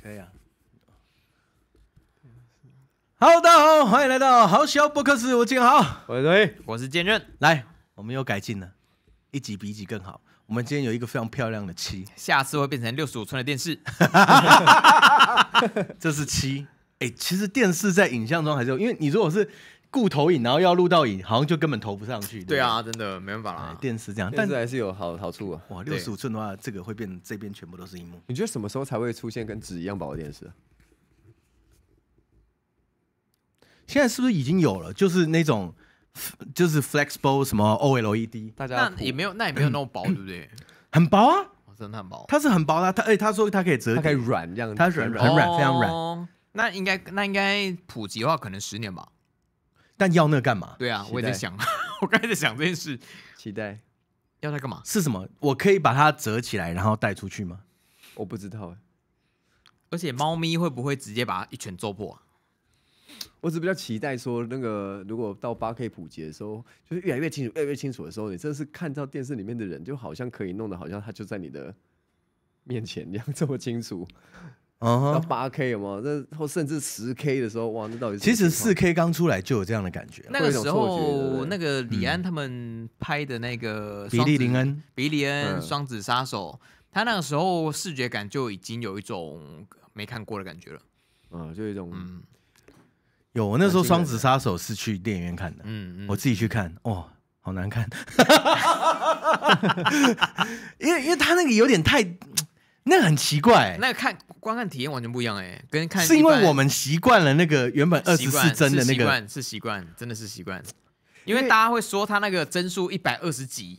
可以啊！好，大家好，欢迎来到好小博客室。我建豪，喂，我是剑刃。来，我们又改进了，一集比一集更好。我们今天有一个非常漂亮的七，下次会变成六十五寸的电视。这是七。哎，其实电视在影像中还是，有，因为你如果是。顾投影，然后要录到影，好像就根本投不上去。对啊，真的没办法啦。电视这样，但是还是有好好处的。哇，六十五寸的话，这个会变这边全部都是一幕。你觉得什么时候才会出现跟纸一样薄的电视？现在是不是已经有了？就是那种，就是 flexible 什么 OLED，大家那也没有，那也没有那么薄，对不对？很薄啊，真的很薄。它是很薄的，它哎，他说它可以折，它可以软，这样它软很软，非常软。那应该那应该普及的话，可能十年吧。但要那干嘛？对啊，我也在想，我刚才在想这件事。期待，要它干嘛？是什么？我可以把它折起来，然后带出去吗？我不知道而且猫咪会不会直接把它一拳揍破？我只比较期待说，那个如果到八 K 普及的时候，就是越来越清楚、越来越清楚的时候，你真的是看到电视里面的人，就好像可以弄得好像他就在你的面前一样，这么清楚。啊，八 K 有吗？那或甚至十 K 的时候，哇，那到底是？其实四 K 刚出来就有这样的感觉。那个时候，那个李安他们拍的那个《比利林恩》，《比利恩》《双子杀手》，他那个时候视觉感就已经有一种没看过的感觉了。嗯，就有一种。有我那时候《双子杀手》是去电影院看的，嗯嗯，我自己去看，哇，好难看，因为因为他那个有点太。那很奇怪，那看观看体验完全不一样哎，跟看是因为我们习惯了那个原本二十四帧的那个是习惯，真的是习惯。因为大家会说它那个帧数一百二十几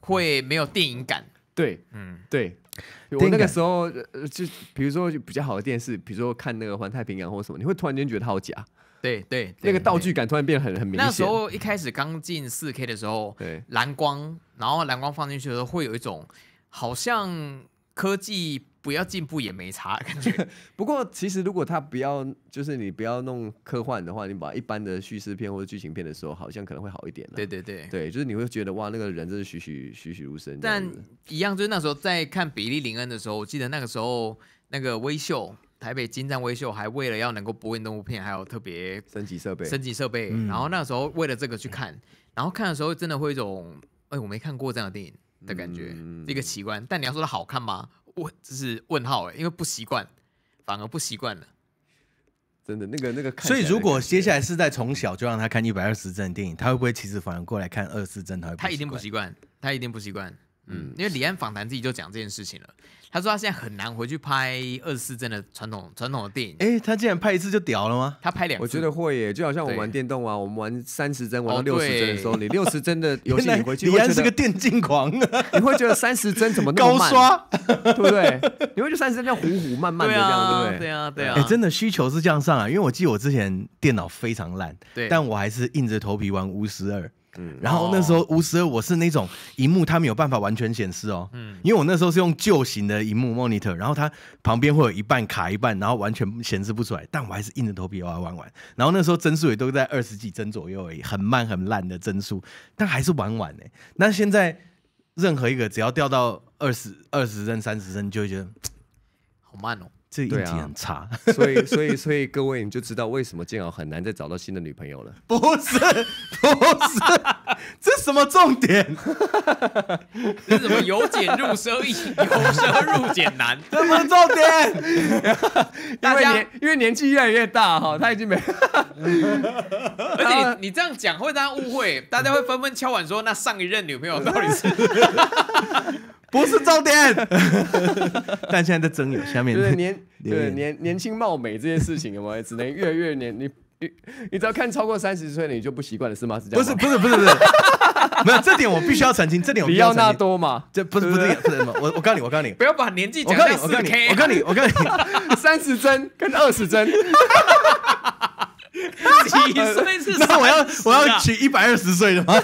会没有电影感，对，嗯，对。我那个时候就比如说比较好的电视，比如说看那个《环太平洋》或什么，你会突然间觉得它好假。对对，那个道具感突然变得很很明显。那时候一开始刚进四 K 的时候，对蓝光，然后蓝光放进去的时候会有一种好像。科技不要进步也没差，感觉。不过其实如果他不要，就是你不要弄科幻的话，你把一般的叙事片或者剧情片的时候，好像可能会好一点。对对对，对，就是你会觉得哇，那个人真是栩栩栩栩如生。但一样，就是那时候在看《比利林恩》的时候，我记得那个时候那个微秀，台北金赞微秀还为了要能够播运动片，还有特别升级设备，升级设备。然后那时候为了这个去看，然后看的时候真的会一种，哎，我没看过这样的电影。的感觉，一个奇观。但你要说它好看吗？问，这是问号哎，因为不习惯，反而不习惯了。真的，那个那个，所以如果接下来是在从小就让他看一百二十帧电影，他会不会其实反而过来看二十帧？他一定不习惯，他一定不习惯。嗯，因为李安访谈自己就讲这件事情了。他说他现在很难回去拍二十四帧的传统传统的电影。哎，他竟然拍一次就屌了吗？他拍两，我觉得会耶，就好像我玩电动啊，我们玩三十帧玩到六十帧的时候，你六十帧的 游戏你回去，李安是个电竞狂，你会觉得三十帧怎么高刷，对不对？你会觉得三十帧叫虎虎慢慢这样，对不对？对啊，对啊。哎，真的需求是样上啊，因为我记得我之前电脑非常烂，对，但我还是硬着头皮玩巫师二。然后那时候巫师二我是那种荧幕它没有办法完全显示哦，嗯，因为我那时候是用旧型的荧幕 monitor，然后它旁边会有一半卡一半，然后完全显示不出来。但我还是硬着头皮它玩玩。然后那时候帧数也都在二十几帧左右而已，很慢很烂的帧数，但还是玩玩呢。那现在任何一个只要掉到二十二十帧、三十帧，就会觉得 好慢哦。这一题很差，所以所以所以各位你就知道为什么建豪很难再找到新的女朋友了。不是不是，这什么重点？这什么由俭入奢易，由奢入俭难？什么重点？因为年因为年纪越来越大哈，他已经没。而且你这样讲会大家误会，大家会纷纷敲碗说：“那上一任女朋友到底是？”不是重点，但现在在争有下面。对年，对年年轻貌美这件事情，有没有只能越越年你你，你只要看超过三十岁你就不习惯了是吗？是这样吗？不是不是不是不是，没有这点我必须要澄清，这点我必须要澄清。比奥纳多嘛，这不是不对，不是吗？我我告诉你，我告诉你，不要把年纪讲成四十 K。我诉你我告诉你，三十帧跟二十帧。几岁？那我要我要娶一百二十岁的吗？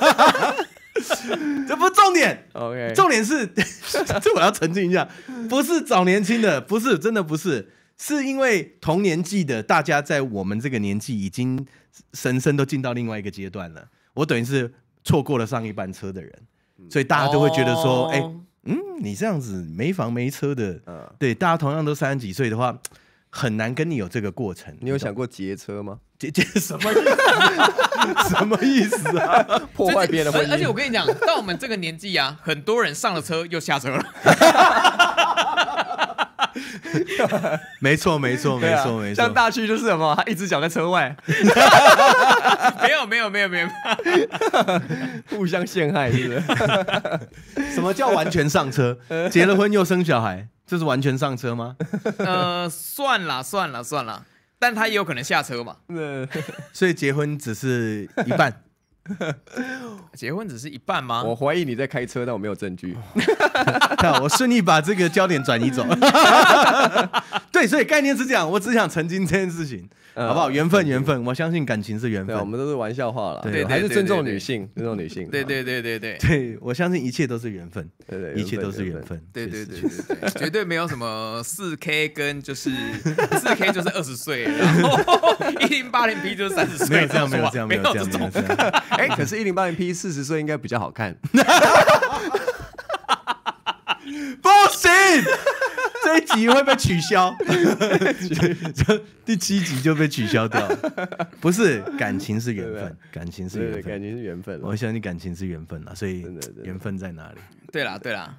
这不重点，OK，重点是 这我要澄清一下，不是找年轻的，不是真的不是，是因为同年纪的大家在我们这个年纪已经深深都进到另外一个阶段了，我等于是错过了上一班车的人，所以大家都会觉得说，哎，嗯，你这样子没房没车的，对，大家同样都三十几岁的话，很难跟你有这个过程。你有想过劫车吗？这这什么？什么意思啊？破坏别人的婚。而且我跟你讲，到我们这个年纪呀，很多人上了车又下车了。没错，没错，没错，没错。像大旭就是什么，他一只脚在车外。没有，没有，没有，没有。互相陷害是不是？什么叫完全上车？结了婚又生小孩，这是完全上车吗？呃，算了，算了，算了。但他也有可能下车嘛，所以结婚只是一半。结婚只是一半吗？我怀疑你在开车，但我没有证据。我顺利把这个焦点转移走。对，所以概念是这样，我只想澄清这件事情，好不好？缘分，缘分，我相信感情是缘分。我们都是玩笑话了，对，还是尊重女性，尊重女性。对对对对对，对我相信一切都是缘分，对对，一切都是缘分。对对对对对，绝对没有什么四 K 跟就是四 K 就是二十岁，一零八零 P 就是三十岁，没有这样，没有这样，没有这样。哎，可是一零八零 P 四十岁应该比较好看，不行，这一集会被取消，第七集就被取消掉了，不是感情是缘分，感情是缘分，感情是缘分，我相信感情是缘分了，所以缘分在哪里？对啦，对啦。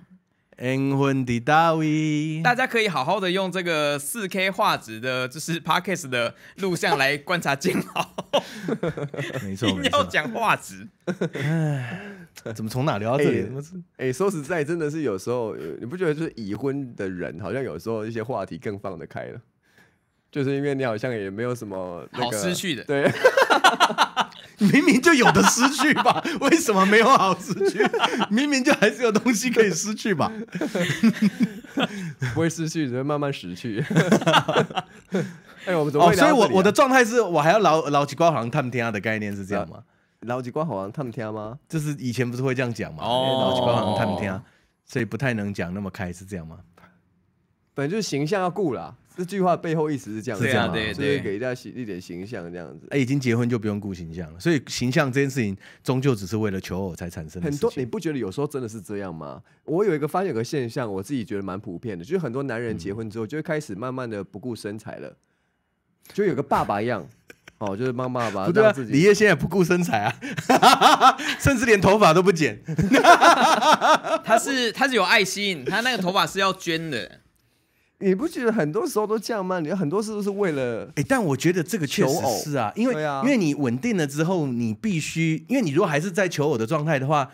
结婚的大卫，大家可以好好的用这个四 K 画质的，就是 Parkes 的录像来观察金毛。没错，要讲画质。怎么从哪聊到这？哎，说实在，真的是有时候，你不觉得就是已婚的人，好像有时候一些话题更放得开了。就是因为你好像也没有什么好失去的，对，明明就有的失去吧？为什么没有好失去？明明就还是有东西可以失去吧？不会失去，只会慢慢失去。哎，我们哦，所以我我的状态是我还要老老几瓜好像探天啊的概念是这样吗？老几瓜好像探天吗？就是以前不是会这样讲吗？哦，老几瓜好像探天，所以不太能讲那么开，是这样吗？本来就是形象要顾啦。这句话背后意思是这样，是这样，所以给大家一点形象，这样子。哎，已经结婚就不用顾形象了，所以形象这件事情终究只是为了求偶才产生。很多你不觉得有时候真的是这样吗？我有一个发现，有个现象，我自己觉得蛮普遍的，就是很多男人结婚之后就会开始慢慢的不顾身材了，就有个爸爸样，哦，就是妈妈把。对，李烨现在不顾身材啊，甚至连头发都不剪。他是他是有爱心，他那个头发是要捐的。你不觉得很多时候都这样吗？你很多事都是为了……哎，但我觉得这个确实是啊，因为因为你稳定了之后，你必须，因为你如果还是在求偶的状态的话，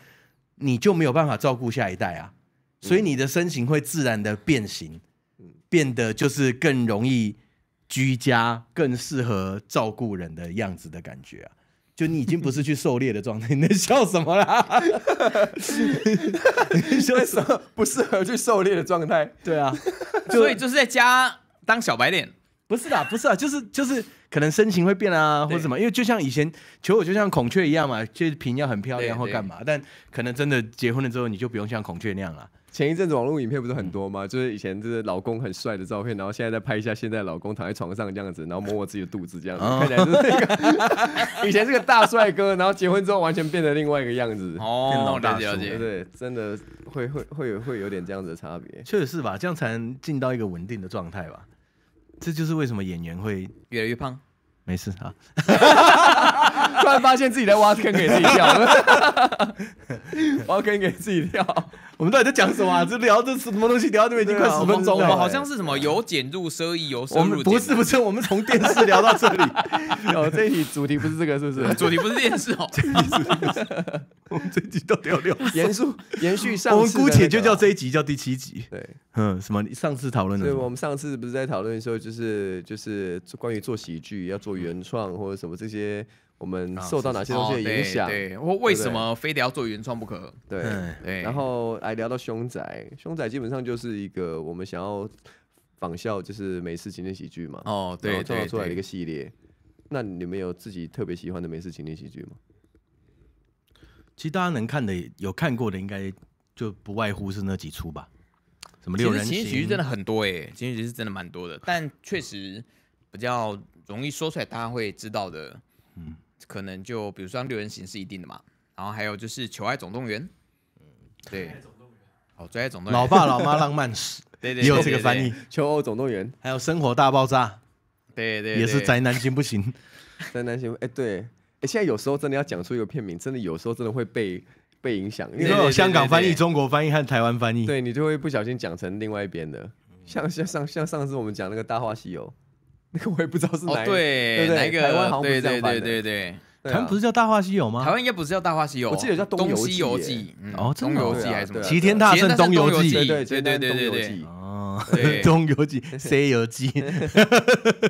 你就没有办法照顾下一代啊，所以你的身形会自然的变形，变得就是更容易居家、更适合照顾人的样子的感觉啊。就你已经不是去狩猎的状态，你在笑什么啦？你 说什么不适合去狩猎的状态？对啊，所以就是在家当小白脸，不是啦，不是啊，就是就是可能身形会变啊，或者什么，因为就像以前求偶就像孔雀一样嘛，就平要很漂亮或干嘛，但可能真的结婚了之后你就不用像孔雀那样了。前一阵子网络影片不是很多吗？就是以前就是老公很帅的照片，然后现在再拍一下现在老公躺在床上这样子，然后摸摸自己的肚子这样子，看起来是 以前是个大帅哥，然后结婚之后完全变得另外一个样子，哦，老小姐对，真的会会会有会有点这样子的差别，确实是吧？这样才能进到一个稳定的状态吧？这就是为什么演员会越来越胖，没事啊。突然发现自己在挖坑给自己跳，挖坑给自己跳。我们到底在讲什么？这聊这什么东西？聊的都已经快十分么？了。好像是什么由俭入奢易，由奢入不是不是，我们从电视聊到这里，哦，这一题主题不是这个，是不是？主题不是电视哦，这一集我们这一集都掉料。延续延续上，我们姑且就叫这一集叫第七集。对，嗯，什么？上次讨论的？对，我们上次不是在讨论的候，就是就是关于做喜剧要做原创或者什么这些。我们受到哪些东西影响？对，我为什么非得要做原创不可？对，然后来聊到《凶宅》，《凶宅》基本上就是一个我们想要仿效，就是美式情景喜剧嘛。哦，对。然后做出来的一个系列。那你们有自己特别喜欢的美式情景喜剧吗？其实大家能看的、有看过的，应该就不外乎是那几出吧。什么？六人情景喜剧真的很多哎，情景喜剧是真的蛮多的，但确实比较容易说出来，大家会知道的。嗯。可能就比如说六人行是一定的嘛，然后还有就是《求爱总动员》，嗯，对，好，《追爱总动员》，老爸老妈浪漫史，对对，也有这个翻译，《求偶总动员》，还有《生活大爆炸》，对对，也是宅男行不行？宅男行哎，对，哎，现在有时候真的要讲出一个片名，真的有时候真的会被被影响，因为有香港翻译、中国翻译和台湾翻译，对你就会不小心讲成另外一边的，像像上像上次我们讲那个《大话西游》。那 个我也不知道是哪一、哦，对，台湾好像不是这样对对。台湾不是叫《大话西游》吗？台湾应该不是叫《大话西游》，我记得叫《东西游记》。哦，《东游记》还是什么《齐天大圣东游记》？对对对对对对。哦，《东游记》《西游记》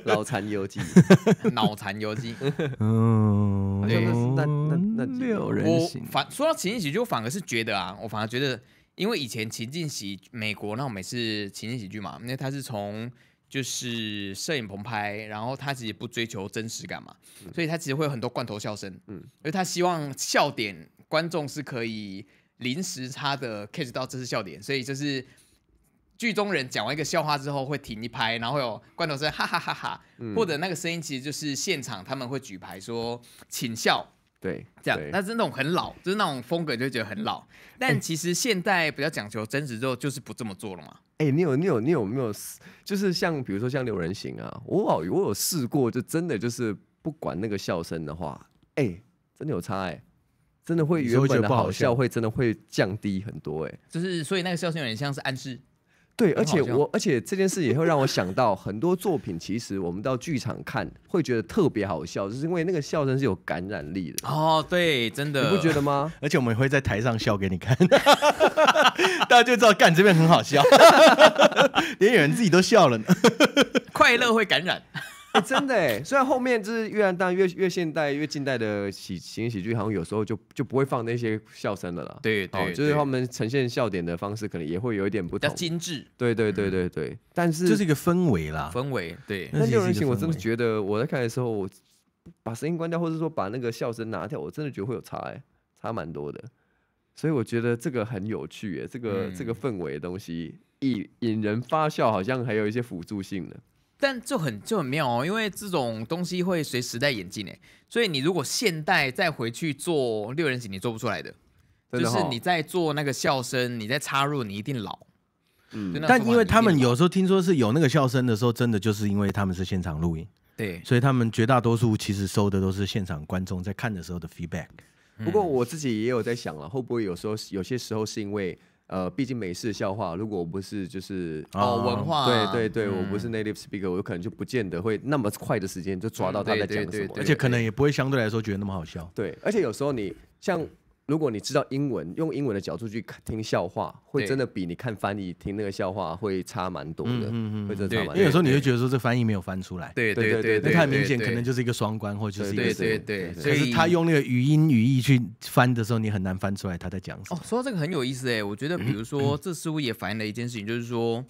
脑残游记，脑残游记。嗯，对。那那那我反说到情景喜剧，我反而是觉得啊，我反而觉得，因为以前情景喜美国那种美式情景喜剧嘛，因为它是从。就是摄影棚拍，然后他其实不追求真实感嘛，所以他其实会有很多罐头笑声，嗯，因为他希望笑点观众是可以临时他的 catch 到这是笑点，所以就是剧中人讲完一个笑话之后会停一拍，然后有罐头声哈哈哈哈，或者那个声音其实就是现场他们会举牌说请笑，对，这样，那是那种很老，就是那种风格就觉得很老，但其实现代比较讲求真实之后，就是不这么做了嘛。哎，你有你有你有没有试？就是像比如说像六人行啊，我我有试过，就真的就是不管那个笑声的话，哎，真的有差哎，真的会原本的好笑会真的会降低很多哎，就是所以那个笑声有点像是暗示。对，而且我，而且这件事也会让我想到很多作品。其实我们到剧场看，会觉得特别好笑，就是因为那个笑声是有感染力的。哦，对，真的，你不觉得吗？而且我们会在台上笑给你看，大家就知道干这边很好笑，连演员自己都笑了呢。快乐会感染。真的哎，虽然后面就是越南，当然越越现代越近代的喜情喜剧，好像有时候就就不会放那些笑声的了。对对，就是他们呈现笑点的方式，可能也会有一点不同，精致。对对对对对，但是这是一个氛围啦，氛围。对，那六人行我真的觉得我在看的时候，我把声音关掉，或者说把那个笑声拿掉，我真的觉得会有差哎，差蛮多的。所以我觉得这个很有趣哎，这个这个氛围的东西引引人发笑，好像还有一些辅助性的。但就很就很妙哦，因为这种东西会随时代演进哎，所以你如果现代再回去做六人行，你做不出来的。就是你在做那个笑声，你在插入，你一定老。嗯。但因为他们有时候听说是有那个笑声的时候，真的就是因为他们是现场录音。对。所以他们绝大多数其实收的都是现场观众在看的时候的 feedback。不过我自己也有在想了，会不会有时候有些时候是因为。呃，毕竟美式笑话，如果我不是就是哦文化，对对对，我不是 native speaker，我可能就不见得会那么快的时间就抓到他在讲什么，而且可能也不会相对来说觉得那么好笑。对，而且有时候你像。如果你知道英文，用英文的角度去听笑话，会真的比你看翻译听那个笑话会差蛮多的。嗯嗯，会差蛮多。因为有时候你会觉得说这翻译没有翻出来，对对对对，太明显，可能就是一个双关，或者就是一个对对对。可是他用那个语音语义去翻的时候，你很难翻出来他在讲什么。哦，说到这个很有意思哎，我觉得比如说这似乎也反映了一件事情，就是说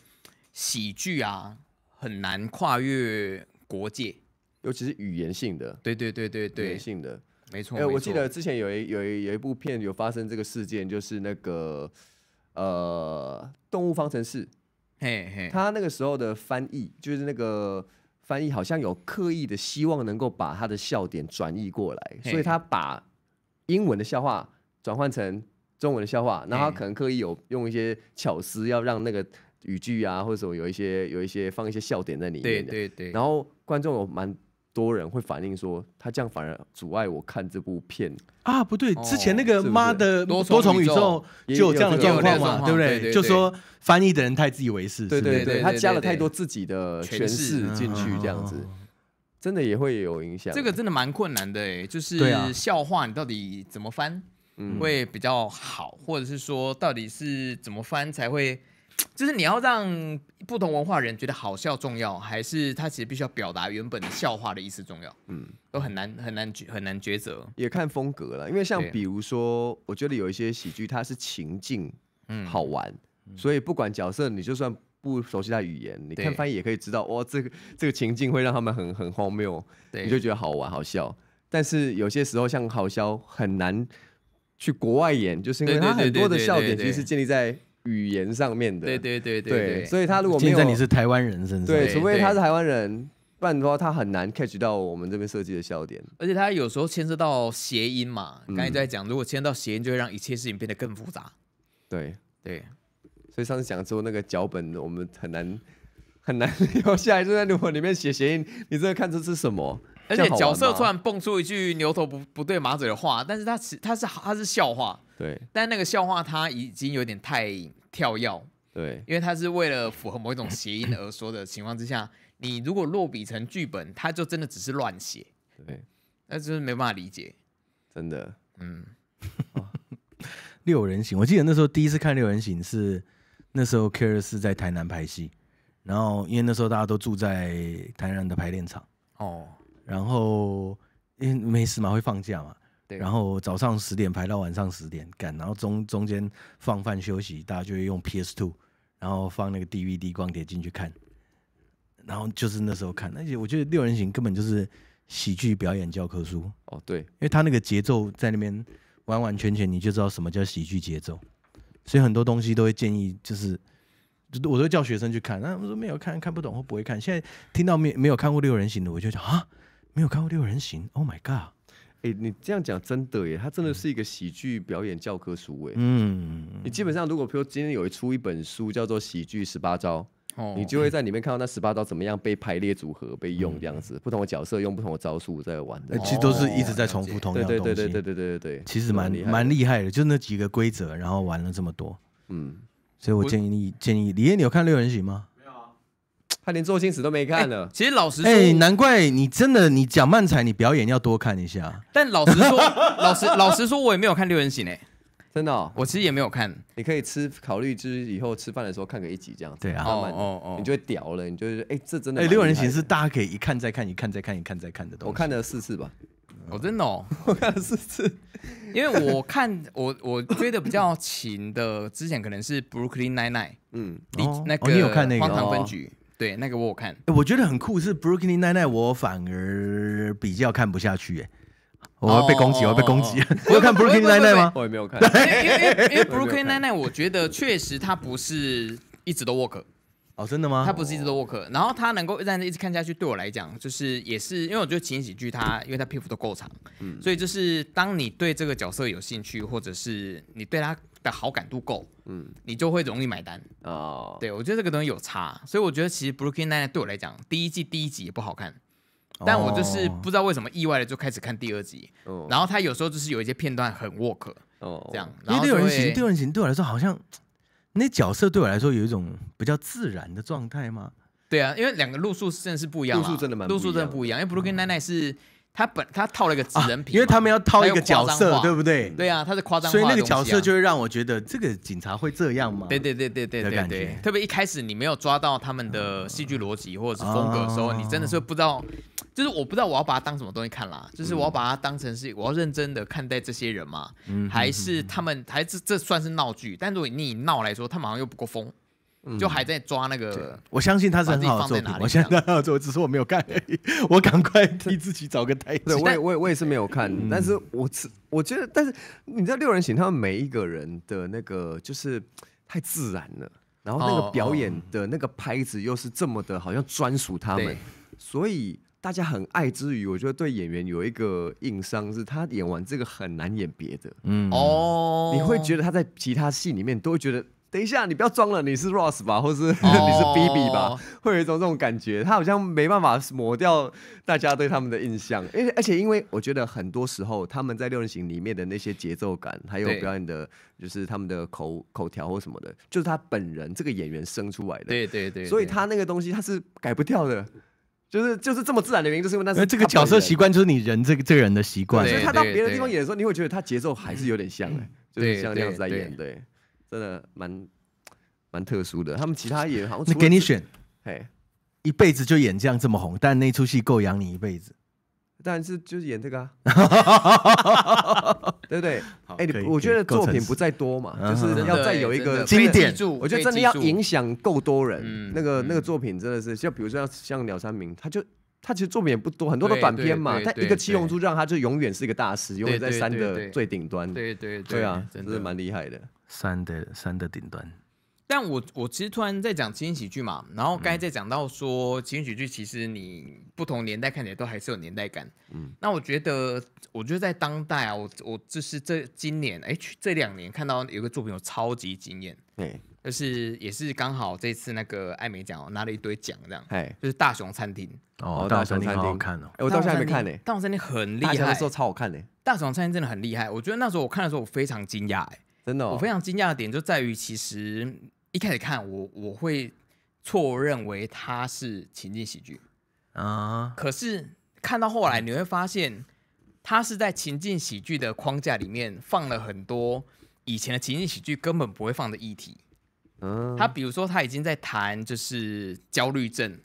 喜剧啊很难跨越国界，尤其是语言性的。对对对对对，语言性的。没错，哎，我记得之前有一有一有一部片有发生这个事件，就是那个呃《动物方程式》，嘿嘿，他那个时候的翻译就是那个翻译好像有刻意的希望能够把他的笑点转移过来，所以他把英文的笑话转换成中文的笑话，然后可能刻意有用一些巧思，要让那个语句啊或者什么有一些有一些放一些笑点在里面。对对对，然后观众有蛮。多人会反映说，他这样反而阻碍我看这部片啊！不对，之前那个妈的多重宇宙就有这样的状况嘛，对不对？就说翻译的人太自以为是，对对对，他加了太多自己的诠释进去，这样子真的也会有影响。这个真的蛮困难的哎，就是笑话，你到底怎么翻会比较好，或者是说到底是怎么翻才会？就是你要让不同文化人觉得好笑重要，还是他其实必须要表达原本笑话的意思重要？嗯，都很难很难很难抉择，也看风格了。因为像比如说，我觉得有一些喜剧它是情境，嗯，好玩，所以不管角色你就算不熟悉他语言，你看翻译也可以知道，哇，这个这个情境会让他们很很荒谬，你就觉得好玩好笑。但是有些时候像好笑很难去国外演，就是因为它很多的笑点其实是建立在。语言上面的，对对对对，所以他如果现在你是台湾人，甚至对，除非他是台湾人，不然的话他很难 catch 到我们这边设计的笑点。而且他有时候牵涉到谐音嘛，刚才在讲，如果牵到谐音，就会让一切事情变得更复杂。对对，所以上次讲的时候，那个脚本我们很难很难，然下来，就在牛头里面写谐音，你这个看这是什么？而且角色突然蹦出一句牛头不不对马嘴的话，但是他实他是他是笑话。对，但那个笑话他已经有点太跳跃，对，因为他是为了符合某一种谐音而说的情况之下，你如果落笔成剧本，他就真的只是乱写，对，那就是没办法理解，真的，嗯。六人行，我记得那时候第一次看六人行是那时候 Kris 在台南拍戏，然后因为那时候大家都住在台南的排练场，哦，然后因为没事嘛会放假嘛。然后早上十点排到晚上十点干，然后中中间放饭休息，大家就会用 p s Two，然后放那个 DVD 光碟进去看，然后就是那时候看，而且我觉得《六人行》根本就是喜剧表演教科书。哦，对，因为他那个节奏在那边完完全全，你就知道什么叫喜剧节奏，所以很多东西都会建议，就是我都叫学生去看，那他们说没有看看不懂或不会看。现在听到没没有看过《六人行》的，我就讲啊，没有看过《六人行》，Oh my God！哎，你这样讲真的耶，他真的是一个喜剧表演教科书哎。嗯，你基本上如果譬如今天有一出一本书叫做《喜剧十八招》，哦，你就会在里面看到那十八招怎么样被排列组合、被用这样子，不同的角色用不同的招数在玩。的、其实都是一直在重复同样的东西。对对对对对对对对对，其实蛮蛮厉害的，就那几个规则，然后玩了这么多。嗯，所以我建议你建议李烨，你有看《六人行》吗？他连做星驰都没看了。其实老实说，哎，难怪你真的你讲漫才，你表演要多看一下。但老实说，老实老实说，我也没有看六人行诶，真的，我其实也没有看。你可以吃，考虑之以后吃饭的时候看个一集这样。对啊，哦哦哦，你就会屌了，你就会哎，这真的。哎，六人行是大家可以一看再看，一看再看，一看再看的东西。我看了四次吧，我真的，我看了四次，因为我看我我追的比较勤的，之前可能是 Brooklyn Nine Nine，嗯，那个你有看那个荒唐分局。对，那个我有看，我觉得很酷是 Brooklyn Nai Nai，我反而比较看不下去哎，我要被攻击，我要被攻击。我要看 Brooklyn Nai Nai 吗？我也没有看。因为因为因为 Brooklyn Nai Nai，我觉得确实他不是一直都 work。哦，真的吗？他不是一直都 work，然后他能够让人一直看下去，对我来讲就是也是因为我觉得前几剧他因为他皮肤都够长，嗯，所以就是当你对这个角色有兴趣，或者是你对他。的好感度够，嗯，你就会容易买单哦。对，我觉得这个东西有差，所以我觉得其实 Brooklyn Nine 对我来讲，第一季第一集也不好看，但我就是不知道为什么意外的就开始看第二集，然后他有时候就是有一些片段很 work，哦，这样。第六人行，六人行对我来说好像那角色对我来说有一种比较自然的状态吗？对啊，因为两个路数真的是不一样，路数真的蛮路数真的不一样，因为 Brooklyn Nine 是。他本他套了一个纸人皮，因为他们要套一个角色，对不对？对啊，他是夸张，所以那个角色就会让我觉得这个警察会这样吗？对对对对对对对，特别一开始你没有抓到他们的戏剧逻辑或者是风格的时候，你真的是不知道，就是我不知道我要把它当什么东西看啦，就是我要把它当成是我要认真的看待这些人嘛，还是他们还是这算是闹剧？但如果你以闹来说，他马上又不够疯。就还在抓那个，我相信他是很好的作品。我相信他很好做，只是我没有看，我赶快替自己找个台词。我也我也我也是没有看，但是我只我觉得，但是你知道六人行他们每一个人的那个就是太自然了，然后那个表演的那个拍子又是这么的，好像专属他们，所以大家很爱之余，我觉得对演员有一个硬伤，是他演完这个很难演别的。嗯哦，你会觉得他在其他戏里面都会觉得。等一下，你不要装了，你是 Ross 吧，或是 你是 b b 吧，会有一种这种感觉，他好像没办法抹掉大家对他们的印象。因为而且因为我觉得很多时候他们在六人行里面的那些节奏感，还有表演的，就是他们的口口条或什么的，就是他本人这个演员生出来的。对对对。所以他那个东西他是改不掉的，就是就是这么自然的原因，就是因为那是这个角色习惯，就是你人这个这个人的习惯。所以他到别的地方演的时候，你会觉得他节奏还是有点像，就是像这样子在演，对。真的蛮蛮特殊的，他们其他也好像。只给你选，嘿，一辈子就演这样这么红，但那出戏够养你一辈子。但是就是演这个，对不对？哎，你我觉得作品不在多嘛，就是要再有一个经典。我觉得真的要影响够多人，那个那个作品真的是，就比如说像像鸟山明，他就他其实作品也不多，很多的短片嘛。他一个七龙珠让他就永远是一个大师，永远在山的最顶端。对对对啊，真的蛮厉害的。山的山的顶端，但我我其实突然在讲情景喜剧嘛，然后刚才在讲到说情景喜剧，其实你不同年代看起来都还是有年代感。嗯，那我觉得我觉得在当代啊，我我就是这今年，哎，这两年看到有个作品我超级惊艳，对，就是也是刚好这次那个艾美奖拿了一堆奖这样，哎，就是《大雄餐厅》哦，《大雄餐厅》好好看哦，哎，我到现在还没看呢，《大雄餐厅》很厉害，那时候超好看嘞，《大雄餐厅》真的很厉害，我觉得那时候我看的时候我非常惊讶，哎。真的，我非常惊讶的点就在于，其实一开始看我我会错认为它是情境喜剧啊，可是看到后来你会发现，它是在情境喜剧的框架里面放了很多以前的情景喜剧根本不会放的议题。他比如说他已经在谈就是焦虑症，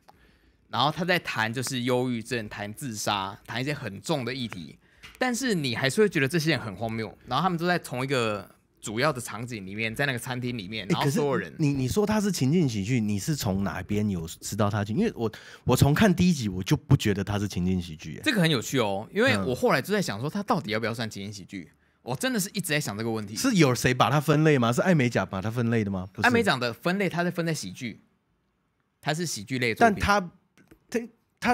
然后他在谈就是忧郁症、谈自杀、谈一些很重的议题，但是你还是会觉得这些人很荒谬，然后他们都在同一个。主要的场景里面，在那个餐厅里面，然后所有人，你你说它是情境喜剧，你是从哪一边有知道它情，因为我我从看第一集，我就不觉得它是情境喜剧。这个很有趣哦，因为我后来就在想说，它到底要不要算情景喜剧？我真的是一直在想这个问题。是有谁把它分类吗？是艾美奖把它分类的吗？艾美奖的分类，它是分在喜剧，它是喜剧类。但它它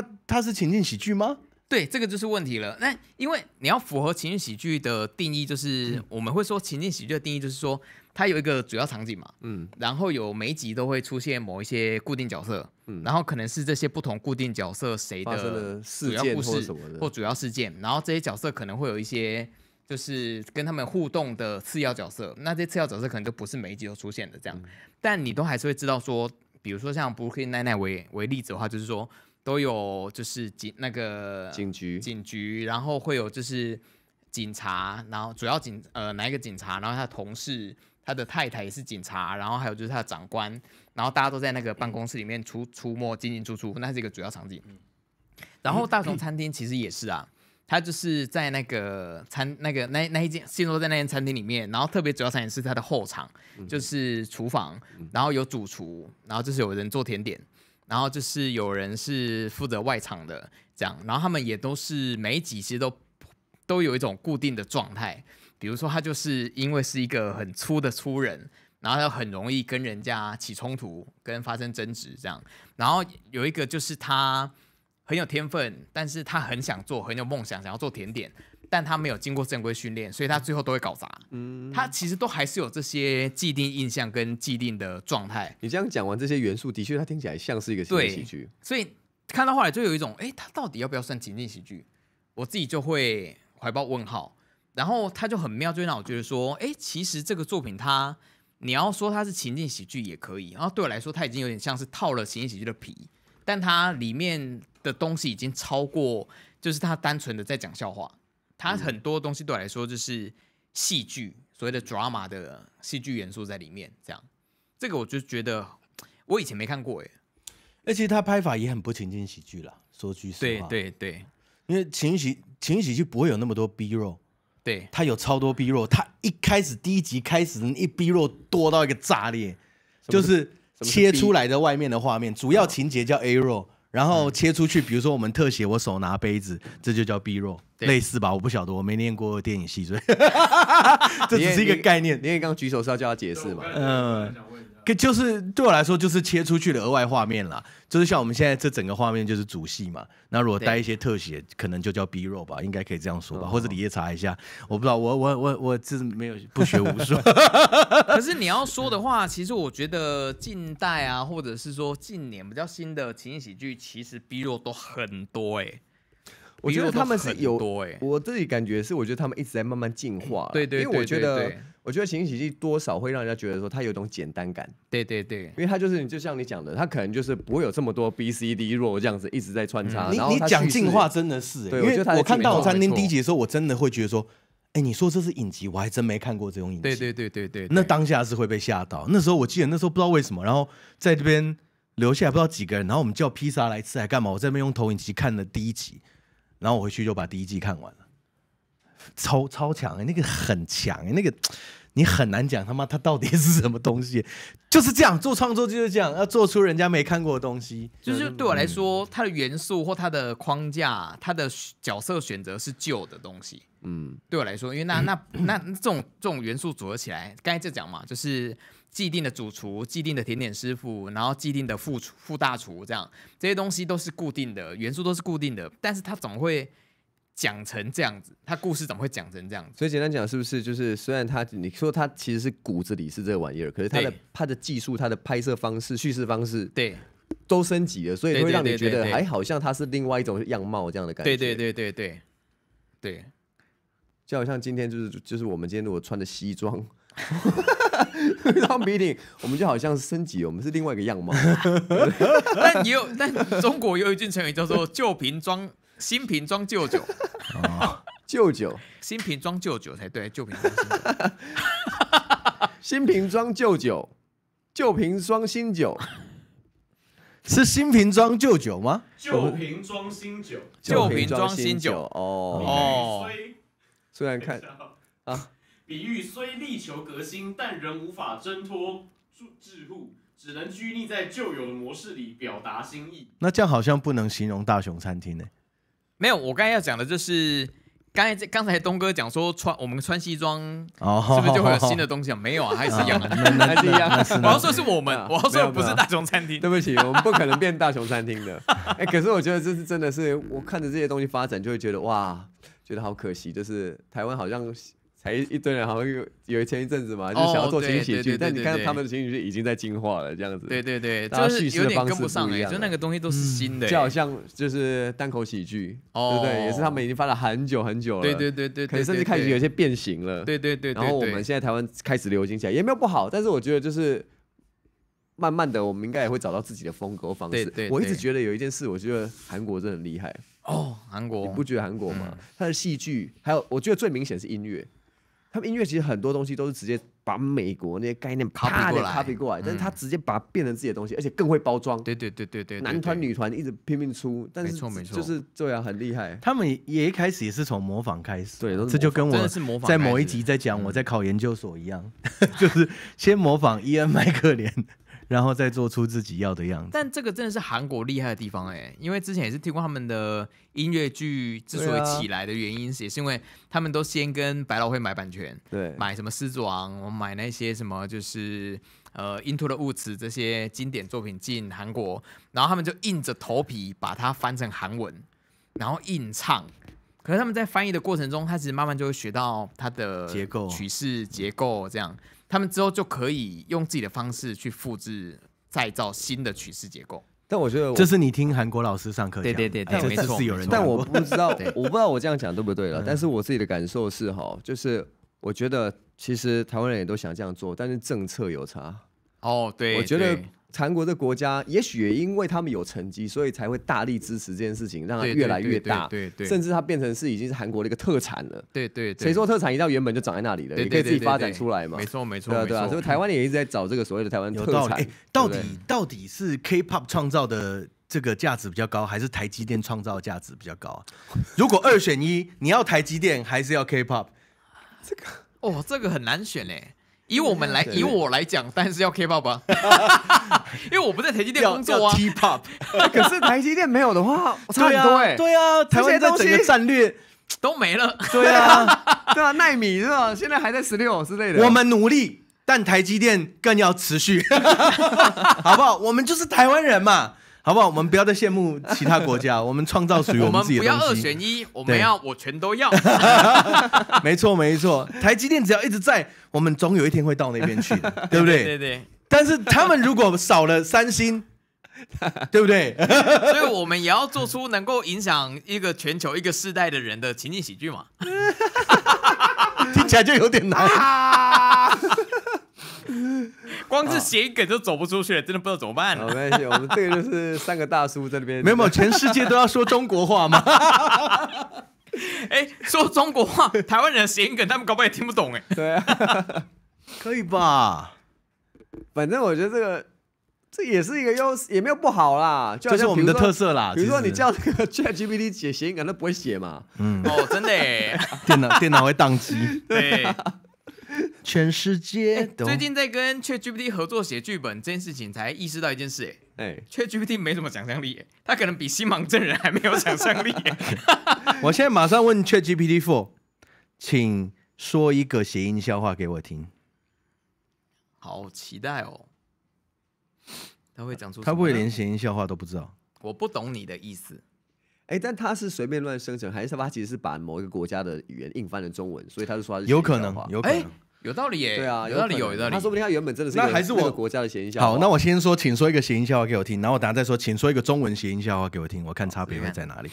它它是情境喜剧吗？对，这个就是问题了。那因为你要符合情景喜剧的定义，就是我们会说情景喜剧的定义就是说，它有一个主要场景嘛，嗯，然后有每一集都会出现某一些固定角色，嗯，然后可能是这些不同固定角色谁的事件或主要事件，然后这些角色可能会有一些就是跟他们互动的次要角色，那这次要角色可能就不是每一集都出现的这样，但你都还是会知道说，比如说像布克奈奈为为例子的话，就是说。都有，就是警那个警局，警局，然后会有就是警察，然后主要警呃哪一个警察，然后他的同事，他的太太也是警察，然后还有就是他的长官，然后大家都在那个办公室里面出出没进进出出，那是一个主要场景。然后大众餐厅其实也是啊，他就是在那个餐那个那那一间，先说在那间餐厅里面，然后特别主要场景是他的后场，就是厨房，然后有主厨，然后就是有人做甜点。然后就是有人是负责外场的，这样，然后他们也都是每几只都都有一种固定的状态。比如说，他就是因为是一个很粗的粗人，然后他很容易跟人家起冲突，跟发生争执这样。然后有一个就是他很有天分，但是他很想做，很有梦想，想要做甜点。但他没有经过正规训练，所以他最后都会搞砸。嗯，他其实都还是有这些既定印象跟既定的状态。你这样讲完这些元素，的确，他听起来像是一个情景喜剧。所以看到后来就有一种，哎，他到底要不要算情景喜剧？我自己就会怀抱问号。然后他就很妙，就让我觉得说，哎，其实这个作品，他你要说他是情景喜剧也可以。然后对我来说，他已经有点像是套了情景喜剧的皮，但它里面的东西已经超过，就是他单纯的在讲笑话。它很多东西对我来说就是戏剧，所谓的 drama 的戏剧元素在里面。这样，这个我就觉得我以前没看过哎，而且他拍法也很不情景喜剧了。说句实话，对对对，因为情景情景喜剧不会有那么多 B 肉，对，它有超多 B 肉。它一开始第一集开始一 B 肉多到一个炸裂，就是切出来的外面的画面，主要情节叫 A 肉。然后切出去，比如说我们特写我手拿杯子，这就叫 B roll，类似吧？我不晓得，我没念过电影戏，这只是一个概念。你也刚举手是要叫他解释嘛？嗯。就是对我来说，就是切出去的额外画面啦。就是像我们现在这整个画面就是主戏嘛，那如果带一些特写，可能就叫 B 肉吧，应该可以这样说吧，或者你也查一下，我不知道，我我我我这是没有不学无术。可是你要说的话，其实我觉得近代啊，或者是说近年比较新的情景喜剧，其实 B 肉都很多哎。我觉得他们是有多哎，我自己感觉是，我觉得他们一直在慢慢进化。对对对，因为我觉得。我觉得情景喜剧多少会让人家觉得说它有一种简单感。对对对，因为它就是你就像你讲的，它可能就是不会有这么多 B、C、D 弱这样子一直在穿插。你你讲进化真的是，因为我看《到餐厅》第一集的时候，我真的会觉得说，哎，你说这是影集，我还真没看过这种影集。对对对对对，那当下是会被吓到。那时候我记得那时候不知道为什么，然后在这边留下不知道几个人，然后我们叫披萨来吃还干嘛？我在那边用投影机看了第一集，然后我回去就把第一季看完了，超超强，那个很强，那个。你很难讲他妈他到底是什么东西，就是这样做创作就是这样要做出人家没看过的东西，就是对我来说，它的元素或它的框架、它的角色选择是旧的东西，嗯，对我来说，因为那那那这种这种元素组合起来，刚才就讲嘛，就是既定的主厨、既定的甜点师傅，然后既定的副厨、副大厨这样，这些东西都是固定的元素，都是固定的，但是他怎么会？讲成这样子，他故事怎么会讲成这样？所以简单讲，是不是就是虽然他，你说他其实是骨子里是这玩意儿，可是他的他的技术、他的拍摄方式、叙事方式，对，都升级了，所以会让你觉得还好像他是另外一种样貌这样的感觉。对对对对对对，就好像今天就是就是我们今天如果穿的西装 t o m m 我们就好像升级，我们是另外一个样貌。但也有，但中国有一句成语叫做“旧瓶装”。新瓶装旧酒，啊，旧酒新瓶装旧酒才对，旧瓶装新，新瓶装旧酒，旧瓶装新酒，是新瓶装旧酒吗？旧瓶装新酒，旧瓶装新酒哦。哦。虽，虽然看 啊，比喻虽力求革新，但仍无法挣脱桎梏，只能拘泥在旧有的模式里表达心意。那这样好像不能形容大雄餐厅呢。没有，我刚才要讲的就是，刚才刚才东哥讲说穿我们穿西装，是不是就会有新的东西啊？没有啊，还是一样，还是一样。我要说是我们，我要说不是大雄餐厅。对不起，我们不可能变大雄餐厅的。哎，可是我觉得这是真的是，我看着这些东西发展，就会觉得哇，觉得好可惜，就是台湾好像。一一堆人好像有有前一阵子嘛，就想要做情景剧，但你看他们的情景剧已经在进化了，这样子。对对对，就是有点跟不上了，就那个东西都是新的，就好像就是单口喜剧，对不对？也是他们已经发了很久很久了。对对对对，可能甚至开始有些变形了。对对对，然后我们现在台湾开始流行起来，也没有不好，但是我觉得就是慢慢的，我们应该也会找到自己的风格方式。对对，我一直觉得有一件事，我觉得韩国真的很厉害哦，韩国你不觉得韩国吗？他的戏剧还有，我觉得最明显是音乐。音乐其实很多东西都是直接把美国那些概念 copy 过来，copy 过来，但是他直接把变成自己的东西，而且更会包装。对对对对对，男团女团一直拼命出，但是就是对啊，很厉害。他们也一开始也是从模仿开始，对，这就跟我在某一集在讲我在考研究所一样，就是先模仿伊恩麦克连。然后再做出自己要的样子，但这个真的是韩国厉害的地方哎，因为之前也是听过他们的音乐剧之所以起来的原因，也是因为他们都先跟百老汇买版权，对，买什么狮子王，我买那些什么就是呃 Into the Woods 这些经典作品进韩国，然后他们就硬着头皮把它翻成韩文，然后硬唱，可是他们在翻译的过程中，他其实慢慢就会学到它的结构、曲式结构这样。他们之后就可以用自己的方式去复制、再造新的曲式结构。但我觉得这是你听韩国老师上课讲，对对对，这确是有人。但我不知道，我不知道我这样讲对不对了。但是我自己的感受是，哈，就是我觉得其实台湾人也都想这样做，但是政策有差。哦，对，我觉得。韩国的国家，也许因为他们有成绩，所以才会大力支持这件事情，让它越来越大，甚至它变成是已经是韩国的一个特产了。对对，谁说特产一到原本就长在那里的，也可以自己发展出来嘛。没错没错，对啊，所以台湾也一直在找这个所谓的台湾特产。有到底到底是 K-pop 创造的这个价值比较高，还是台积电创造价值比较高啊？如果二选一，你要台积电还是要 K-pop？这个哦，这个很难选嘞。以我们来，以我来讲，当然是要 k pop，啊，因为我不在台积电工作啊。T pop，可是台积电没有的话，对啊，对啊，台湾的整个战略都没了。对啊，对啊，奈米是吧？现在还在十六之类的。我们努力，但台积电更要持续，好不好？我们就是台湾人嘛。好不好？我们不要再羡慕其他国家，我们创造属于我们自己的东西。不要二选一，我们要我全都要。没错没错，台积电只要一直在，我们总有一天会到那边去，对不对？对对。但是他们如果少了三星，对不对？所以我们也要做出能够影响一个全球一个世代的人的情景喜剧嘛？听起来就有点难。光是谐音梗就走不出去，真的不知道怎么办。没关系，我们这个就是三个大叔在那边。没有，全世界都要说中国话吗？哎，说中国话，台湾人的谐音梗他们搞不好也听不懂哎。对啊，可以吧？反正我觉得这个这也是一个优势，也没有不好啦，就是我们的特色啦。比如说你叫这个 ChatGPT 写谐音梗，他不会写嘛？嗯，哦，真的，电脑电脑会宕机。对。全世界最近在跟 Chat GPT 合作写剧本这件事情，才意识到一件事：哎，Chat GPT 没什么想象力，他可能比《新盲证人》还没有想象力。我现在马上问 Chat GPT Four，请说一个谐音笑话给我听。好期待哦！他会讲出？他不会连谐音笑话都不知道？我不懂你的意思。哎，但他是随便乱生成，还是他其实是把某一个国家的语言硬翻成中文？所以他就说有可能，有可能。有道理耶，对啊，有道理有有道理。那说不定他原本真的是那个国家的谐音笑。好，那我先说，请说一个谐音笑话给我听，然后我等下再说，请说一个中文谐音笑话给我听，我看差别会在哪里。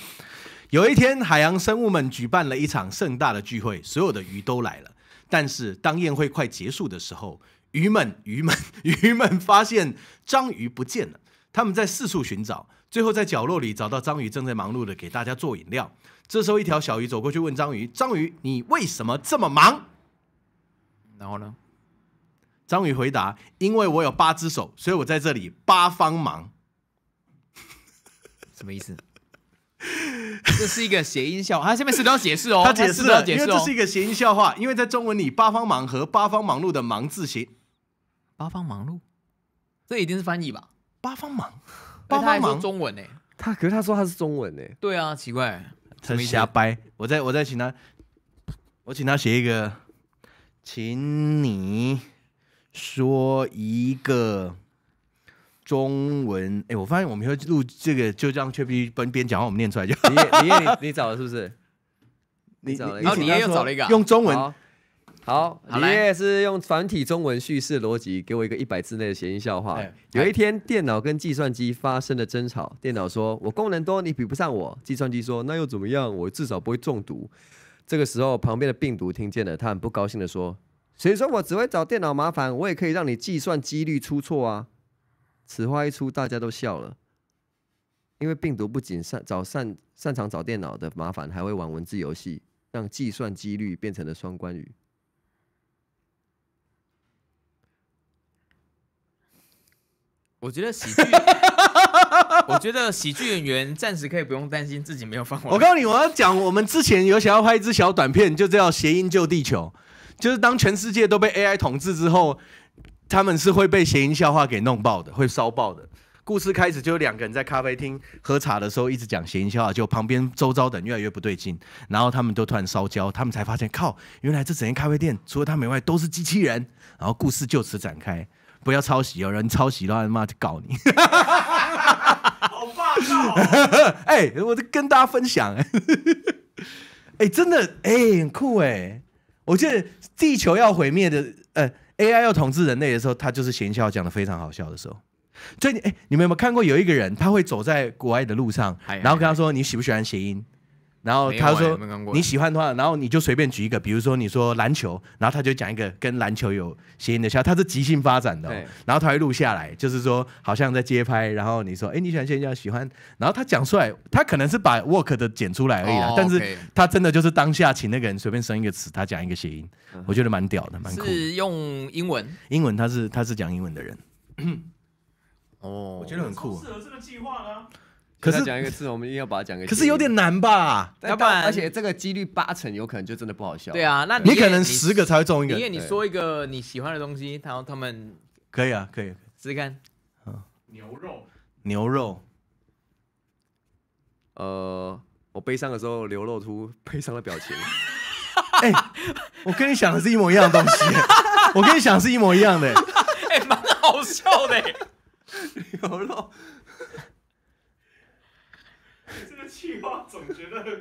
有一天，海洋生物们举办了一场盛大的聚会，所有的鱼都来了。但是当宴会快结束的时候，鱼们鱼们鱼们发现章鱼不见了。他们在四处寻找，最后在角落里找到章鱼正在忙碌的给大家做饮料。这时候，一条小鱼走过去问章鱼：“章鱼，你为什么这么忙？”然后呢？张宇回答：“因为我有八只手，所以我在这里八方忙。”什么意思？这是一个谐音笑。他下面是都要解释哦，他解释，因为这是一个谐音笑话，因为在中文里“八方忙”和“八方忙碌”的“忙”字谐“八方忙碌”。这一定是翻译吧？“八方忙”，八方忙，中文呢？他可是他说他是中文呢？对啊，奇怪，他瞎掰。我再我再请他，我请他写一个。请你说一个中文。哎，我发现我们要录这个，就这样，却必须边边讲话，我们念出来就。你你你找的，是不是？你你又找了一个，用中文。好，你也是用繁体中文叙事逻辑，给我一个一百字内的谐音笑话。有一天，电脑跟计算机发生了争吵。电脑说：“我功能多，你比不上我。”计算机说：“那又怎么样？我至少不会中毒。”这个时候，旁边的病毒听见了，他很不高兴的说：“谁说我只会找电脑麻烦？我也可以让你计算机率出错啊！”此话一出，大家都笑了，因为病毒不仅擅找擅擅长找电脑的麻烦，还会玩文字游戏，让计算机率变成了双关语。我觉得喜剧。我觉得喜剧演员暂时可以不用担心自己没有放我告诉你，我要讲，我们之前有想要拍一支小短片，就叫《谐音救地球》，就是当全世界都被 AI 统治之后，他们是会被谐音笑话给弄爆的，会烧爆的。故事开始就两个人在咖啡厅喝茶的时候，一直讲谐音笑话，就旁边周遭的越来越不对劲，然后他们都突然烧焦，他们才发现靠，原来这整间咖啡店除了他以外都是机器人。然后故事就此展开。不要抄袭，有人抄袭话，他妈就告你。好霸道！哎，我在跟大家分享，哎，真的，哎，很酷，哎，我觉得地球要毁灭的，呃，AI 要统治人类的时候，他就是闲笑讲的非常好笑的时候。所以，哎，你们有没有看过有一个人他会走在国外的路上，然后跟他说：“你喜不喜欢谐音？”然后他说你喜欢话，然后你就随便举一个，比如说你说篮球，然后他就讲一个跟篮球有谐音的笑，他是即兴发展的，然后他会录下来，就是说好像在街拍，然后你说哎你喜欢谁就喜欢，然后他讲出来，他可能是把 work 的剪出来而已，但是他真的就是当下请那个人随便生一个词，他讲一个谐音，我觉得蛮屌的，蛮酷。是用英文？英文他是他是讲英文的人，哦，我觉得很酷，适合这个计划呢。可是讲一个字，我们一定要把它讲个。可是有点难吧？要不然，而且这个几率八成有可能就真的不好笑。对啊，那你可能十个才会中一个。因爷，你说一个你喜欢的东西，然后他们。可以啊，可以，试试看。牛肉。牛肉。呃，我悲伤的时候流露出悲伤的表情。哎，我跟你想的是一模一样的东西。我跟你想是一模一样的。哎，蛮好笑的。牛肉。计划总觉得会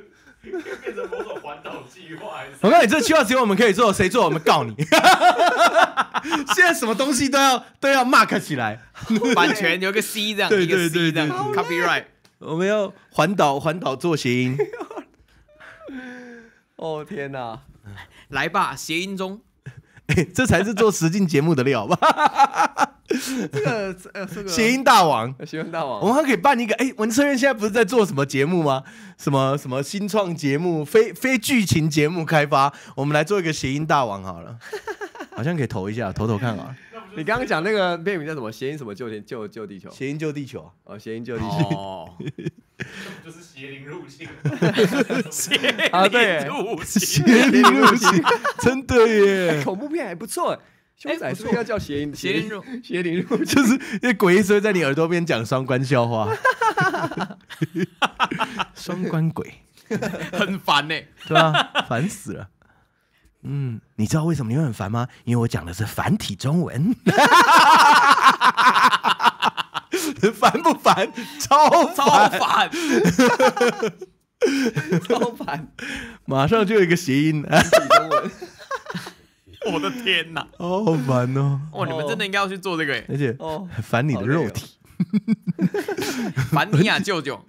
变成某种环岛计划。我跟你这计划只有我们可以做，谁做我们告你。现在什么东西都要都要 mark 起来，版权有个 C 这样，对对 C 这样 copyright。我们要环岛，环岛做谐音。哦天哪！来吧，谐音中，哎，这才是做实进节目的料吧。个谐音大王，谐音大王，我们还可以办一个。哎，文策院现在不是在做什么节目吗？什么什么新创节目，非非剧情节目开发，我们来做一个谐音大王好了，好像可以投一下，投投看啊。你刚刚讲那个片名叫什么？谐音什么救天救救地球？谐音救地球哦，谐音救地球。哦，就是邪灵入侵。邪灵入侵。邪灵入侵。真的耶，恐怖片还不错。凶仔是要叫谐音，谐音，谐音，就是那鬼一直会在你耳朵边讲双关笑话，双关鬼，很烦呢，对吧？烦死了。嗯，你知道为什么你会很烦吗？因为我讲的是繁体中文，烦不烦？超超烦，超烦，马上就有一个谐音，繁体中文。我的天呐，好烦哦！哇，你们真的应该要去做这个，而且烦你的肉体，烦尼亚舅舅。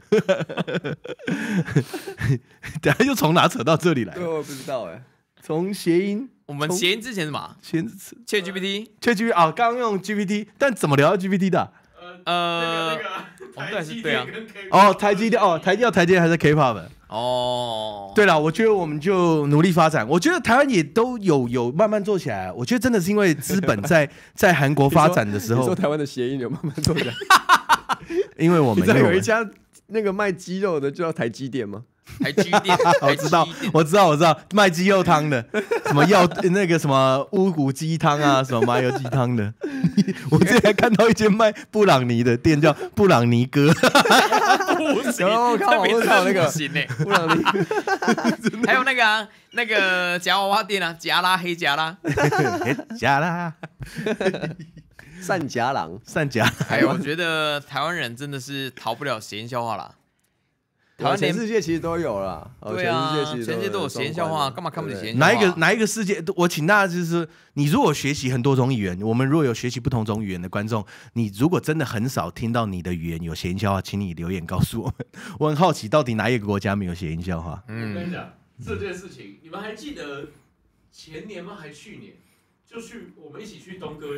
等下又从哪扯到这里来？我不知道哎，从谐音，我们谐音之前什么？谐切 GPT，切 GPT 啊，刚用 GPT，但怎么聊到 GPT 的？呃。是对啊，哦，台积电哦，台积电，台积电还是 K-pop 哦。对了，我觉得我们就努力发展。我觉得台湾也都有有慢慢做起来。我觉得真的是因为资本在 在韩国发展的时候，台湾的谐音有慢慢做起来。因为我们有一家那个卖鸡肉的，就叫台积电吗？还鸡店，我知道，我知道，我知道，卖鸡肉汤的，什么药那个什么乌骨鸡汤啊，什么麻油鸡汤的。我之前看到一间卖布朗尼的店，叫布朗尼哥。不行，我看网络上那个，不行哎，布朗尼。还有那个啊，那个夹娃娃店啊，夹拉黑夹拉，夹拉，善夹郎善夹。哎，我觉得台湾人真的是逃不了闲笑话了。全世界其实都有了，对啊，全世界其实都有谐音笑话，干嘛看不起谐音笑话？哪一个哪一个世界？我请大家就是，你如果学习很多种语言，我们如果有学习不同种语言的观众，你如果真的很少听到你的语言有谐音笑话，请你留言告诉我们，我很好奇到底哪一个国家没有谐音笑话。嗯，跟你讲这件事情，你们还记得前年吗？还去年？就去我们一起去东哥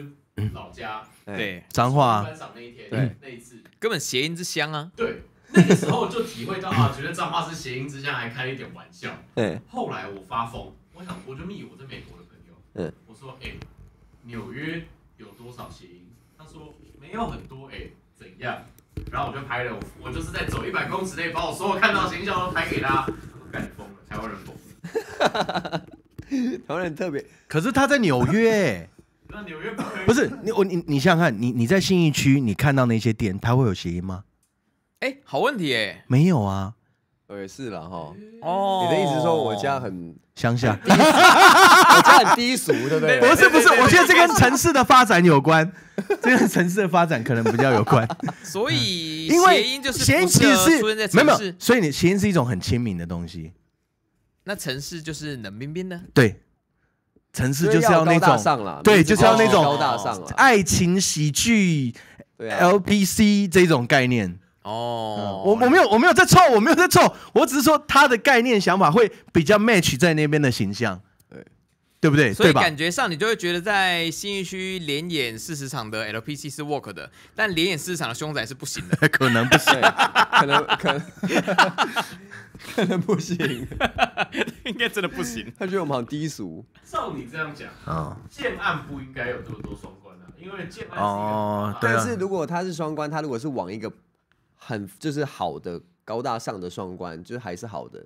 老家，对，脏话班长那一天，对，那次根本谐音之乡啊，对。那个时候就体会到啊，觉得脏话是谐音之下还开了一点玩笑。对，后来我发疯，我想我就密我在美国的朋友。嗯，我说哎，纽约有多少谐音？他说没有很多。哎，怎样？然后我就拍了我，就是在走一百公尺内，把我所有看到的音效都拍给他。我都干疯了，台湾人疯。哈哈哈！哈台湾人特别，可是他在纽约。那纽约不是你我你你想想看你你在信义区你看到那些店，他会有谐音吗？哎，好问题哎，没有啊，对，是了哈。哦，你的意思说我家很乡下，我家很低俗，对不对？不是不是，我觉得这跟城市的发展有关，这跟城市的发展可能比较有关。所以，谐音就是谐音是没有没有，所以你谐音是一种很亲民的东西。那城市就是冷冰冰的，对，城市就是要那种对，就是要那种高大上了，爱情喜剧，LPC 这种概念。哦，我我没有我没有在凑，我没有在凑，我只是说他的概念想法会比较 match 在那边的形象，对对不对？所以感觉上你就会觉得在新一区连演四十场的 L P C 是 work 的，但连演四十场的凶仔是不行的，可能不行，可能可能可能不行，应该真的不行。他觉得我们好低俗，照你这样讲，啊，建案不应该有这么多双关啊，因为建案是一个，但是如果他是双关，他如果是往一个。很就是好的高大上的双关，就是还是好的。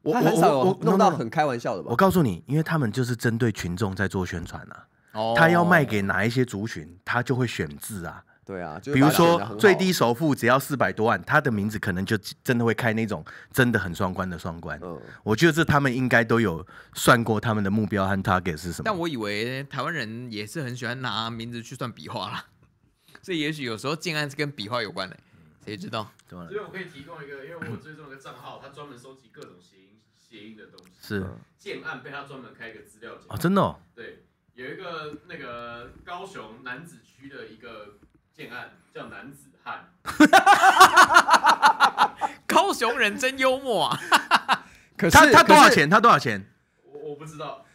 我很少弄到很开玩笑的吧。我告诉你，因为他们就是针对群众在做宣传啊。哦。他要卖给哪一些族群，他就会选字啊。对啊。比如说最低首付只要四百多万，他的名字可能就真的会开那种真的很双关的双关。嗯。我觉得这他们应该都有算过他们的目标和 tag r e t 是什么。但我以为台湾人也是很喜欢拿名字去算笔画啦，所以也许有时候建案是跟笔画有关的。也知道，所以我可以提供一个，因为我追踪一个账号，他专门收集各种谐音、谐音的东西。是，建案被他专门开一个资料夹。哦，真的。对，有一个那个高雄男子区的一个建案叫男子汉。哈哈哈！哈哈！哈哈！哈哈！高雄人真幽默啊！哈哈！可是他他多少钱？他多少钱？我我不知道。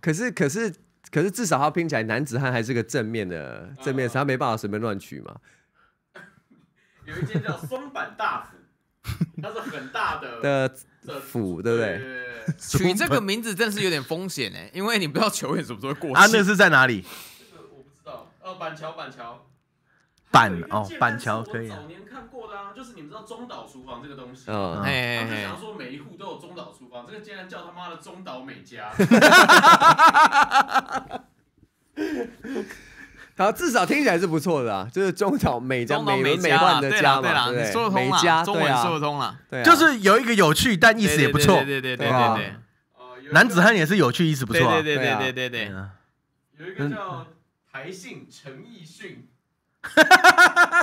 可是可是可是，至少他拼起来男子汉还是个正面的正面，他没办法随便乱取嘛。有一间叫松坂大辅，它是很大的 的辅，对不对？取这个名字真是有点风险哎，因为你不知道球员什么时候过。啊，那是在哪里？这个我不知道，板桥，板桥，板哦，板桥可以。早年看过的啊，就是你们知道中岛厨房这个东西，然哎，就想说每一户都有中岛厨房，这个竟然叫他妈的中岛美嘉。然后至少听起来是不错的啊，就是中草美中每美美万的家嘛，对，每家中文说得通了，对，就是有一个有趣但意思也不错，对对对对对对，男子汉也是有趣意思不错，对对对对对对，有一个叫台姓陈奕迅，哈哈哈哈哈，哈哈哈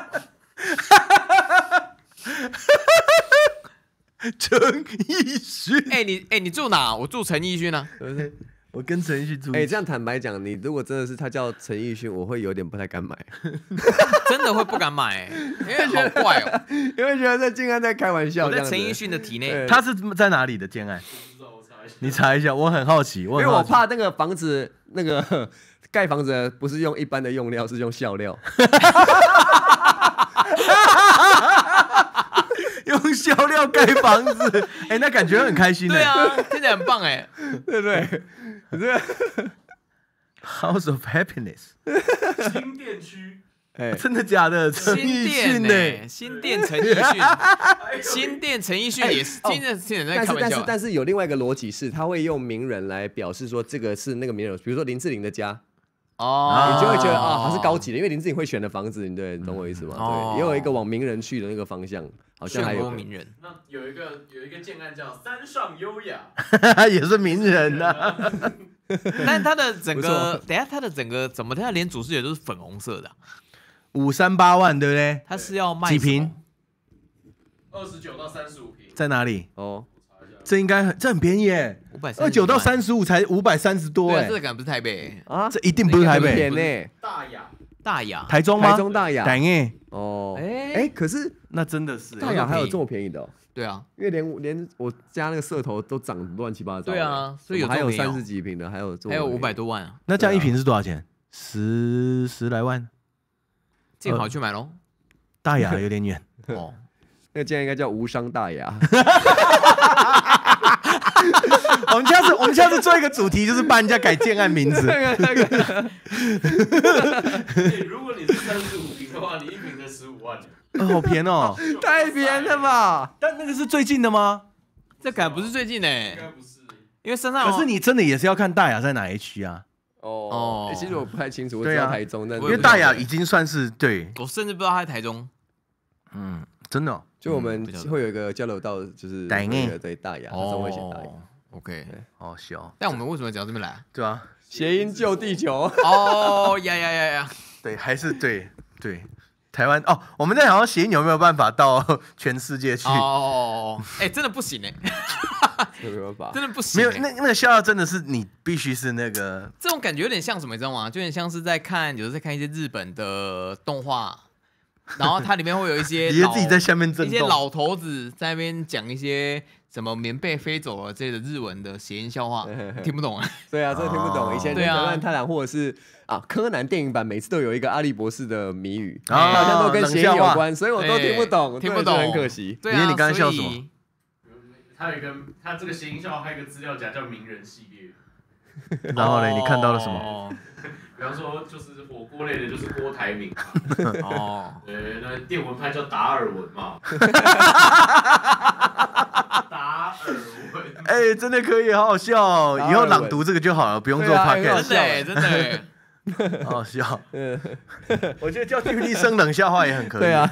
哈哈，哈哈，陈奕迅，哎你哎你住哪？我住陈奕迅呢，对不对？我跟陈奕迅住。哎，这样坦白讲，你如果真的是他叫陈奕迅，我会有点不太敢买，真的会不敢买，因为好怪哦，因为觉得在静安在开玩笑。我在陈奕迅的体内，他是在哪里的建安？你查一下，我很好奇，因为我怕那个房子，那个盖房子不是用一般的用料，是用笑料。笑料盖房子，哎，那感觉很开心的，对啊，真的很棒哎，对不对 h o u s e of happiness？新店区，哎，真的假的？新店呢？新店陈奕迅，新店陈奕迅也是，听着听着在开玩笑。但是但是有另外一个逻辑是，他会用名人来表示说这个是那个名人，比如说林志玲的家。哦，你就会觉得啊，还是高级的，因为林志颖会选的房子，你对，你懂我意思吗？对，也有一个往名人去的那个方向，好像还有名人。那有一个有一个建案叫山上优雅，也是名人呐。但他的整个，等下他的整个，怎么他连主视觉都是粉红色的？五三八万，对不对？他是要卖几平？二十九到三十五平。在哪里？哦。这应该这很便宜，五百二九到三十五才五百三十多，哎，这敢不是台北啊？这一定不是台北。大雅，大雅，台中吗？台中大雅。等哎，哦，哎哎，可是那真的是大雅还有这么便宜的？对啊，因为连连我家那个色头都涨乱七八糟。对啊，所以有还有三十几瓶的，还有还有五百多万啊。那这样一瓶是多少钱？十十来万，正好去买喽。大雅有点远 哦。那这样应该叫无伤大雅。我们下次我们下次做一个主题，就是帮人家改建案名字。如果你是三十五平的话，你一平才十五万，好便宜哦，太便宜了吧？但那个是最近的吗？这改不是最近呢，应该不是，因为山上可是你真的也是要看大雅在哪一区啊？哦，其实我不太清楚，知道台中那，因为大雅已经算是对我甚至不知道他在台中，嗯。真的，就我们会有一个交流道，就是大英对大亚，这种写大英，OK，好笑。但我们为什么讲这么来？对啊，谐音救地球哦呀呀呀呀，对，还是对对台湾哦。我们在想谐音有没有办法到全世界去哦？哎，真的不行哎，有没有办法？真的不行，没有那那个笑真的是你必须是那个。这种感觉有点像什么知道吗？就有点像是在看，有时在看一些日本的动画。然后它里面会有一些爷 爷自己在下面震动，一些老头子在那边讲一些什么棉被飞走了这类的日文的谐音笑话，听不懂啊。对啊，真的听不懂一些乱七他糟，或者是啊，柯南电影版每次都有一个阿笠博士的谜语，大家都跟谐音有关，所以我都听不懂，听不懂很可惜。对爷，你刚才笑什么？他有一个，他这个谐音笑话还有一个资料夹叫名人系列。然后嘞，你看到了什么？比方说，就是火锅类的，就是郭台铭。哦，对，那电文派叫达尔文嘛。哈哈哈哈哈！达尔文，哎，真的可以，好好笑。以后朗读这个就好了，不用做 PPT a。真的，真的，好好笑。我觉得叫 TVB 生冷笑话也很可以。对啊。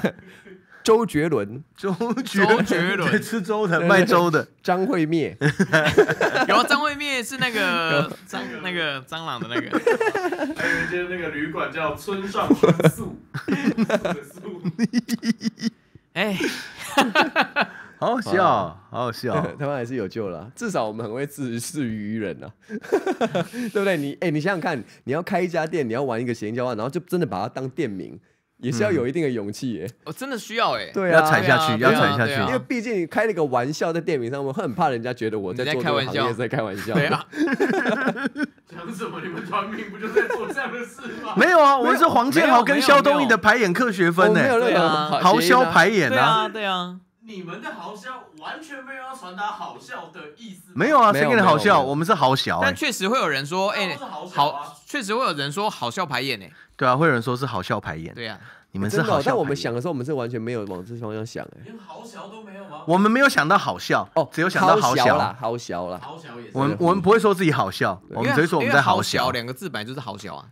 周杰伦，周周杰伦吃粥的卖粥的张惠妹，然 后张惠妹是那个蟑那个蟑螂的那个，还有一间那个旅馆叫村上春树，哎，好好笑，好好笑，他们还是有救了，至少我们很会自娱自娱人呐，对不对？你哎，你想想看，你要开一家店，你要玩一个谐音笑话，然后就真的把它当店名。也是要有一定的勇气耶，我真的需要哎，对啊，要踩下去，要踩下去，因为毕竟开了个玩笑在电屏上，我很怕人家觉得我在做这个行业在开玩笑，对啊，讲什么？你们团名不就在做这样的事吗？没有啊，我是黄建豪跟肖东义的排演课学分呢，对啊，豪肖排演，对啊，对啊。你们的好笑完全没有传达好笑的意思。没有啊，谁给你好笑？我们是好小，但确实会有人说，哎，好，确实会有人说好笑排演呢。对啊，会有人说是好笑排演。对啊。你们是好笑。我们想的时候，我们是完全没有往这方向想哎。连好笑都没有吗？我们没有想到好笑哦，只有想到好笑啦，好笑啦，好小也是。我们我们不会说自己好笑，我们只会说我们在好小两个字来就是好小啊，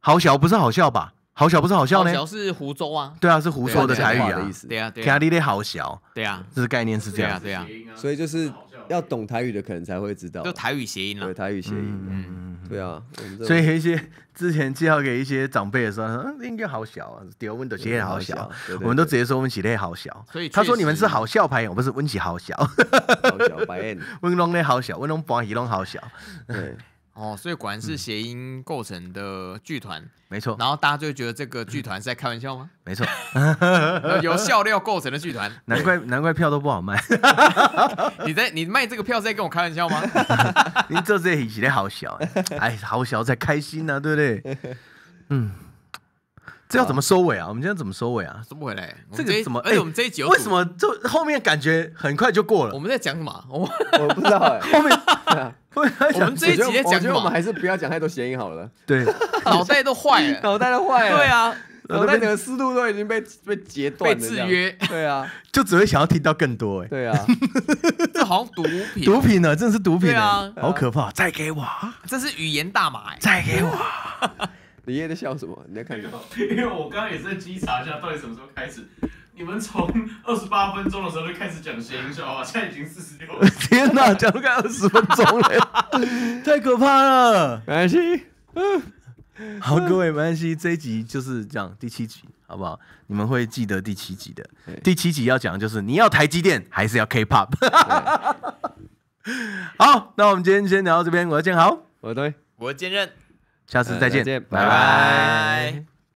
好小不是好笑吧？好小不是好笑呢？小是湖州啊？对啊，是湖州的台语啊意思。对啊，Kia l 好小。对啊，这是概念是这样。对啊，所以就是要懂台语的可能才会知道。就台语谐音啊，对台语谐音。嗯，对啊。所以一些之前介绍给一些长辈的时候，嗯，应该好小啊，只有度 i 也好小。我们都直接说温们几好小。所以他说你们是好笑牌友，不是 w i 好小。好小，白眼。温龙嘞好小温龙板一龙好小。对。哦，所以果然是谐音构成的剧团，没错。然后大家就会觉得这个剧团是在开玩笑吗？没错，由笑料构成的剧团，难怪难怪票都不好卖。你在你卖这个票是在跟我开玩笑吗？你做这起些好笑，哎，好笑才开心呢，对不对？嗯。这要怎么收尾啊？我们今天怎么收尾啊？收不回来。这个怎么？而且我们这一集为什么就后面感觉很快就过了？我们在讲么？我我不知道。后面 我们这一集讲什么？我觉得我们还是不要讲太多谐音好了。对，脑袋都坏了，脑袋都坏了。对啊，脑袋的思路都已经被被截断、被制约。对啊，就只会想要听到更多。哎，对啊，这好像毒品。毒品呢？真的是毒品啊，好可怕！再给我。这是语言大码。再给我。你爷在笑什么？你在看什么？因为我刚刚也在稽查一下，到底什么时候开始？你们从二十八分钟的时候就开始讲谐音笑话，现在已经四十六。天哪，讲了快二十分钟了，太可怕了！没关系，嗯，好，各位没关系，这集就是讲第七集，好不好？你们会记得第七集的。第七集要讲的就是你要台积电还是要 K-pop。好，那我们今天先聊到这边。我是建豪，我对，我是坚韧。下次再见，拜拜。